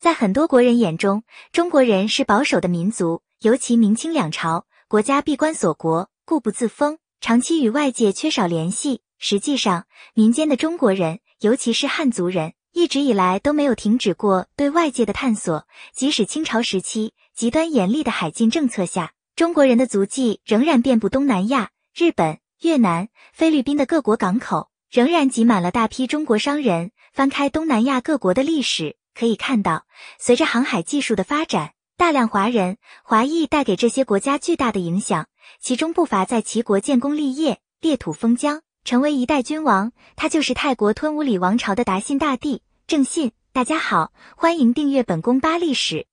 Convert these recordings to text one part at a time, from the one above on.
在很多国人眼中，中国人是保守的民族，尤其明清两朝，国家闭关锁国，固步自封，长期与外界缺少联系。实际上，民间的中国人，尤其是汉族人，一直以来都没有停止过对外界的探索。即使清朝时期极端严厉的海禁政策下，中国人的足迹仍然遍布东南亚、日本、越南、菲律宾的各国港口，仍然挤满了大批中国商人。翻开东南亚各国的历史。可以看到，随着航海技术的发展，大量华人华裔带给这些国家巨大的影响。其中不乏在齐国建功立业、裂土封疆，成为一代君王。他就是泰国吞武里王朝的达信大帝郑信。大家好，欢迎订阅本宫巴历史。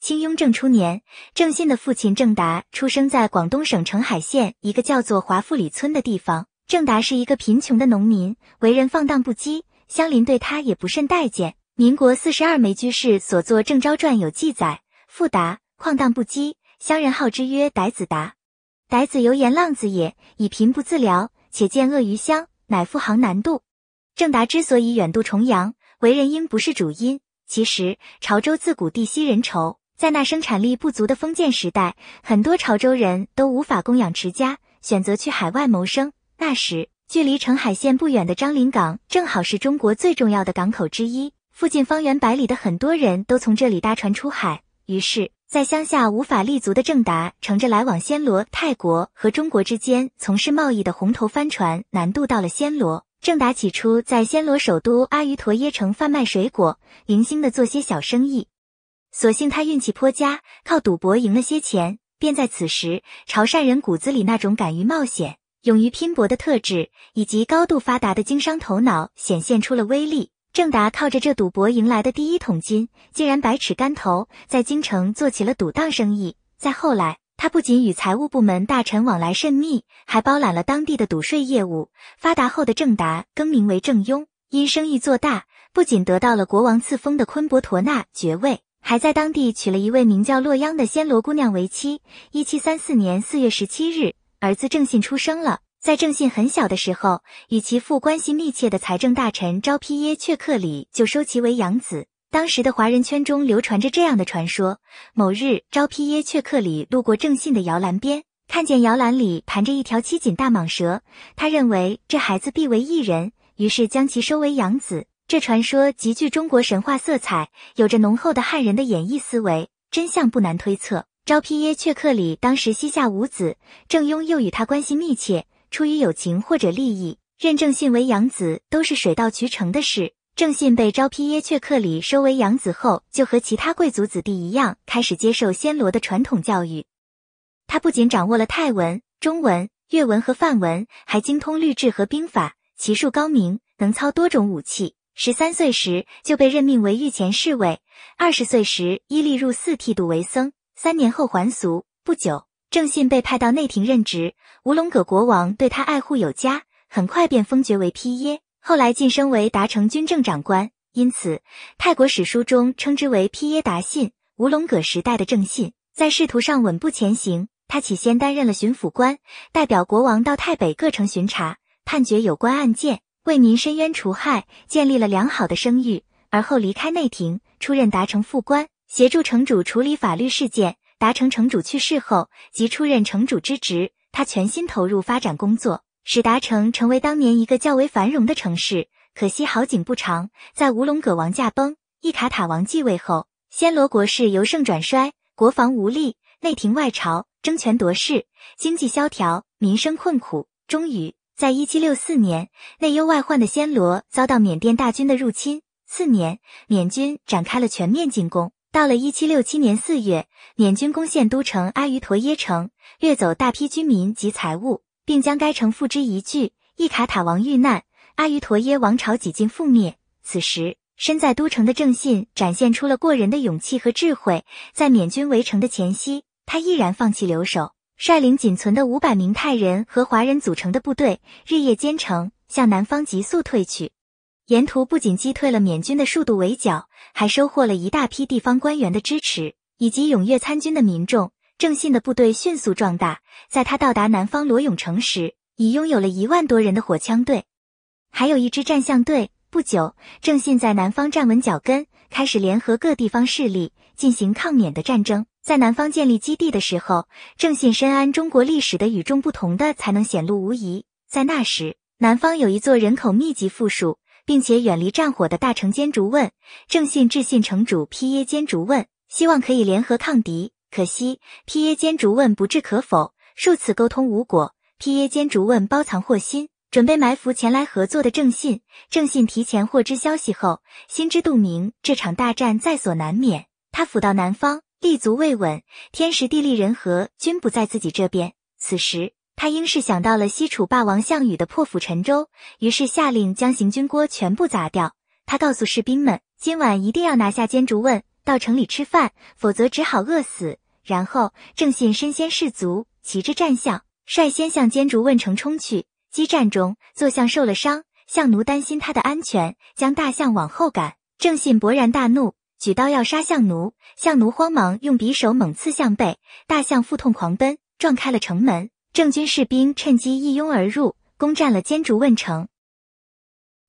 清雍正初年，郑信的父亲郑达出生在广东省澄海县一个叫做华富里村的地方。郑达是一个贫穷的农民，为人放荡不羁，乡邻对他也不甚待见。民国四十二，枚居士所作《郑昭传》有记载：富达旷荡不羁，乡人号之曰“逮子达”。逮子犹言浪子也，以贫不自聊，且见恶于乡，乃复行南渡。郑达之所以远渡重洋，为人应不是主因。其实，潮州自古地稀人稠，在那生产力不足的封建时代，很多潮州人都无法供养持家，选择去海外谋生。那时，距离澄海县不远的樟林港，正好是中国最重要的港口之一。附近方圆百里的很多人都从这里搭船出海，于是，在乡下无法立足的郑达，乘着来往暹罗、泰国和中国之间从事贸易的红头帆船南渡到了暹罗。郑达起初在暹罗首都阿瑜陀耶城贩卖水果，零星的做些小生意。所幸他运气颇佳，靠赌博赢了些钱。便在此时，潮汕人骨子里那种敢于冒险、勇于拼搏的特质，以及高度发达的经商头脑，显现出了威力。郑达靠着这赌博赢来的第一桶金，竟然百尺竿头，在京城做起了赌档生意。再后来，他不仅与财务部门大臣往来甚密，还包揽了当地的赌税业务。发达后的郑达更名为郑雍，因生意做大，不仅得到了国王赐封的昆博陀纳爵位，还在当地娶了一位名叫洛阳的暹罗姑娘为妻。一七三四年四月十七日，儿子郑信出生了。在郑信很小的时候，与其父关系密切的财政大臣昭披耶却克里就收其为养子。当时的华人圈中流传着这样的传说：某日，昭披耶却克里路过郑信的摇篮边，看见摇篮里盘着一条七锦大蟒蛇，他认为这孩子必为一人，于是将其收为养子。这传说极具中国神话色彩，有着浓厚的汉人的演绎思维。真相不难推测：昭披耶却克里当时膝下无子，郑雍又与他关系密切。出于友情或者利益，认正信为养子都是水到渠成的事。正信被招丕耶却克里收为养子后，就和其他贵族子弟一样，开始接受暹罗的传统教育。他不仅掌握了泰文、中文、越文和梵文，还精通律制和兵法，骑术高明，能操多种武器。十三岁时就被任命为御前侍卫，二十岁时依例入寺剃度为僧，三年后还俗。不久。郑信被派到内廷任职，吴龙葛国王对他爱护有加，很快便封爵为披耶，后来晋升为达成军政长官，因此泰国史书中称之为披耶达信。吴龙葛时代的郑信在仕途上稳步前行，他起先担任了巡抚官，代表国王到泰北各城巡查、判决有关案件，为民伸冤除害，建立了良好的声誉。而后离开内廷，出任达成副官，协助城主处理法律事件。达成城主去世后，即出任城主之职。他全心投入发展工作，使达成成为当年一个较为繁荣的城市。可惜好景不长，在吴龙葛王驾崩、一卡塔王继位后，暹罗国势由盛转衰，国防无力，内廷外朝争权夺势，经济萧条，民生困苦。终于，在一七六四年，内忧外患的暹罗遭到缅甸大军的入侵。次年，缅军展开了全面进攻。到了一七六七年四月，缅军攻陷都城阿瑜陀耶城，掠走大批居民及财物，并将该城付之一炬。伊卡塔王遇难，阿瑜陀耶王朝几近覆灭。此时，身在都城的郑信展现出了过人的勇气和智慧。在缅军围城的前夕，他毅然放弃留守，率领仅存的五百名泰人和华人组成的部队，日夜兼程向南方急速退去。沿途不仅击退了缅军的数度围剿，还收获了一大批地方官员的支持以及踊跃参军的民众。郑信的部队迅速壮大，在他到达南方罗永城时，已拥有了一万多人的火枪队，还有一支战象队。不久，郑信在南方站稳脚跟，开始联合各地方势力进行抗缅的战争。在南方建立基地的时候，郑信深谙中国历史的与众不同的才能显露无遗。在那时，南方有一座人口密集、富庶。并且远离战火的大城监竹问郑信致信城主披耶监竹问，希望可以联合抗敌。可惜披耶监竹问不置可否，数次沟通无果。披耶坚竹问包藏祸心，准备埋伏前来合作的郑信。郑信提前获知消息后，心知肚明这场大战在所难免。他府到南方立足未稳，天时地利人和均不在自己这边。此时。他应是想到了西楚霸王项羽的破釜沉舟，于是下令将行军锅全部砸掉。他告诉士兵们：“今晚一定要拿下尖竹问，到城里吃饭，否则只好饿死。”然后，郑信身先士卒，骑着战象，率先向尖竹问城冲去。激战中，坐象受了伤，象奴担心他的安全，将大象往后赶。郑信勃然大怒，举刀要杀象奴，象奴慌忙用匕首猛刺象背，大象腹痛狂奔，撞开了城门。郑军士兵趁机一拥而入，攻占了暹竹问城。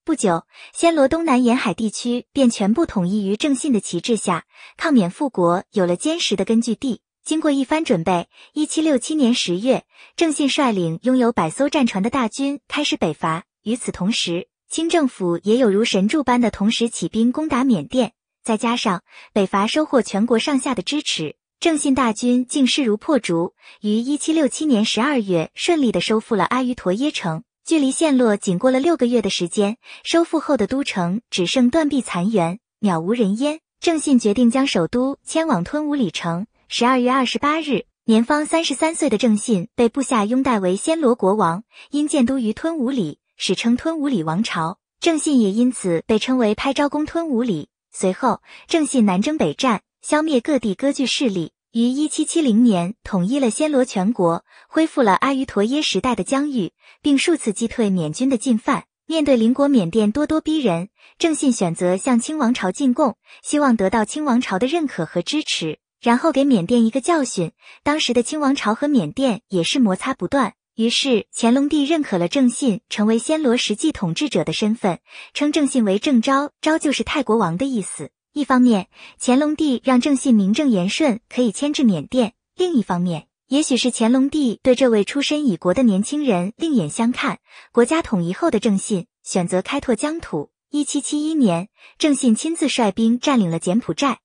不久，暹罗东南沿海地区便全部统一于郑信的旗帜下，抗缅复国有了坚实的根据地。经过一番准备，一七六七年十月，郑信率领拥有百艘战船的大军开始北伐。与此同时，清政府也有如神助般的同时起兵攻打缅甸，再加上北伐收获全国上下的支持。郑信大军竟势如破竹，于一七六七年十二月顺利的收复了阿瑜陀耶城。距离陷落仅过了六个月的时间，收复后的都城只剩断壁残垣，渺无人烟。郑信决定将首都迁往吞武里城。十二月二十八日，年方三十三岁的郑信被部下拥戴为暹罗国王，因建都于吞武里，史称吞武里王朝。郑信也因此被称为“拍昭公吞武里”。随后，郑信南征北战。消灭各地割据势力，于一七七零年统一了暹罗全国，恢复了阿瑜陀耶时代的疆域，并数次击退缅军的进犯。面对邻国缅甸咄咄逼人，郑信选择向清王朝进贡，希望得到清王朝的认可和支持，然后给缅甸一个教训。当时的清王朝和缅甸也是摩擦不断，于是乾隆帝认可了郑信成为暹罗实际统治者的身份，称郑信为郑昭，昭就是泰国王的意思。一方面，乾隆帝让郑信名正言顺可以牵制缅甸；另一方面，也许是乾隆帝对这位出身已国的年轻人另眼相看。国家统一后的郑信选择开拓疆土。一七七一年，郑信亲自率兵占领了柬埔寨，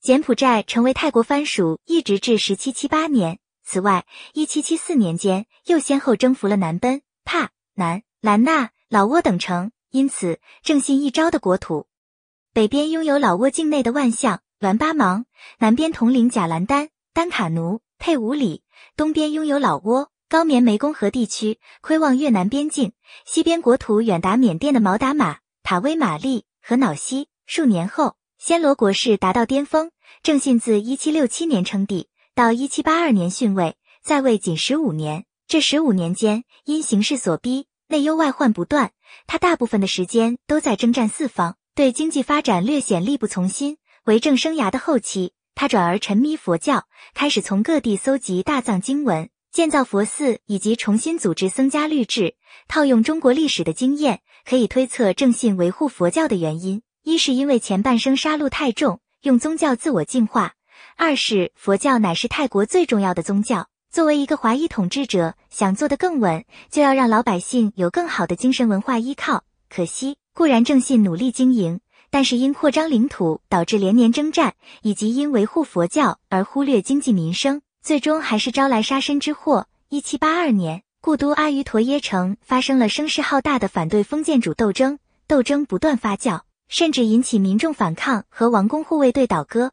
柬埔寨成为泰国藩属，一直至十七七八年。此外，一七七四年间又先后征服了南奔、帕南、兰纳、老挝等城，因此郑信一朝的国土。北边拥有老挝境内的万象、栾巴芒，南边统领贾兰丹、丹卡奴、佩武里，东边拥有老挝高棉湄公河地区，窥望越南边境，西边国土远达缅甸的毛达马、塔威玛丽和瑙西。数年后，暹罗国势达到巅峰。正信自一七六七年称帝，到一七八二年逊位，在位仅十五年。这十五年间，因形势所逼，内忧外患不断，他大部分的时间都在征战四方。对经济发展略显力不从心，为政生涯的后期，他转而沉迷佛教，开始从各地搜集大藏经文，建造佛寺，以及重新组织僧伽律制。套用中国历史的经验，可以推测正信维护佛教的原因：一是因为前半生杀戮太重，用宗教自我净化；二是佛教乃是泰国最重要的宗教，作为一个华裔统治者，想做得更稳，就要让老百姓有更好的精神文化依靠。可惜。固然正信努力经营，但是因扩张领土导致连年征战，以及因维护佛教而忽略经济民生，最终还是招来杀身之祸。一七八二年，故都阿瑜陀耶城发生了声势浩大的反对封建主斗争，斗争不断发酵，甚至引起民众反抗和王宫护卫队倒戈，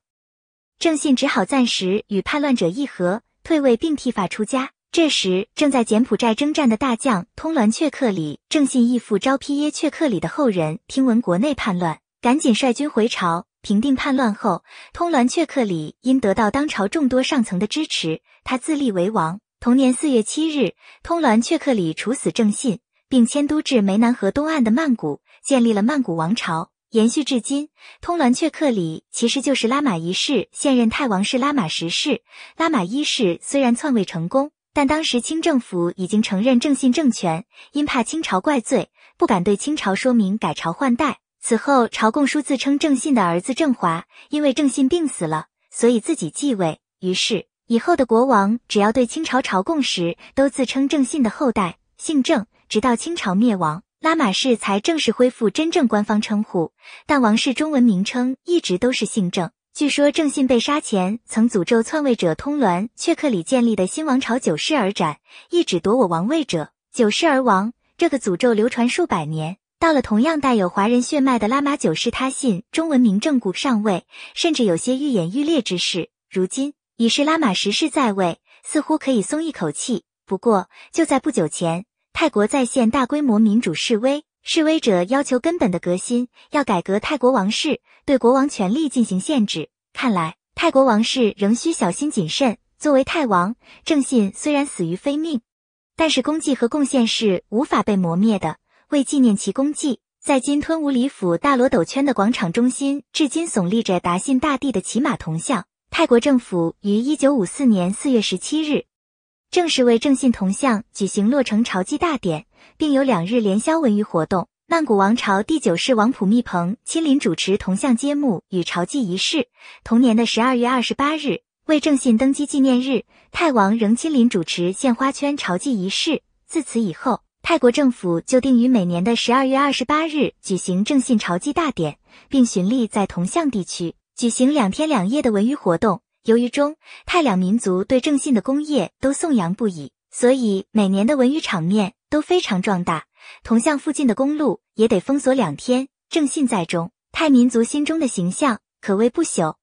正信只好暂时与叛乱者议和，退位并剃发出家。这时，正在柬埔寨征战的大将通銮却克里正信义父招丕耶却克里的后人，听闻国内叛乱，赶紧率军回朝平定叛乱。后，通銮却克里因得到当朝众多上层的支持，他自立为王。同年四月七日，通銮却克里处死正信，并迁都至湄南河东岸的曼谷，建立了曼谷王朝，延续至今。通銮却克里其实就是拉玛一世，现任泰王是拉玛十世。拉玛一世虽然篡位成功。但当时清政府已经承认郑信政权，因怕清朝怪罪，不敢对清朝说明改朝换代。此后朝贡书自称郑信的儿子郑华，因为郑信病死了，所以自己继位。于是以后的国王只要对清朝朝贡时，都自称郑信的后代，姓郑，直到清朝灭亡，拉玛氏才正式恢复真正官方称呼，但王室中文名称一直都是姓郑。据说郑信被杀前曾诅咒篡位者通鸾却克里建立的新王朝九世而斩，一指夺我王位者九世而亡。这个诅咒流传数百年，到了同样带有华人血脉的拉玛九世他信，中文名正固上位，甚至有些愈演愈烈之势。如今已是拉玛十世在位，似乎可以松一口气。不过就在不久前，泰国再现大规模民主示威。示威者要求根本的革新，要改革泰国王室，对国王权力进行限制。看来泰国王室仍需小心谨慎。作为泰王，郑信虽然死于非命，但是功绩和贡献是无法被磨灭的。为纪念其功绩，在金吞武里府大罗斗圈的广场中心，至今耸立着达信大帝的骑马铜像。泰国政府于一九五四年四月十七日，正式为郑信铜像举行落成朝祭大典。并有两日连宵文娱活动。曼谷王朝第九世王普密蓬亲临主持铜像揭幕与朝祭仪式。同年的十二月二十八日为正信登基纪念日，泰王仍亲临主持献花圈朝祭仪式。自此以后，泰国政府就定于每年的十二月二十八日举行正信朝祭大典，并循例在铜像地区举行两天两夜的文娱活动。由于中泰两民族对正信的功业都颂扬不已，所以每年的文娱场面。都非常壮大，铜像附近的公路也得封锁两天。正信在中泰民族心中的形象可谓不朽。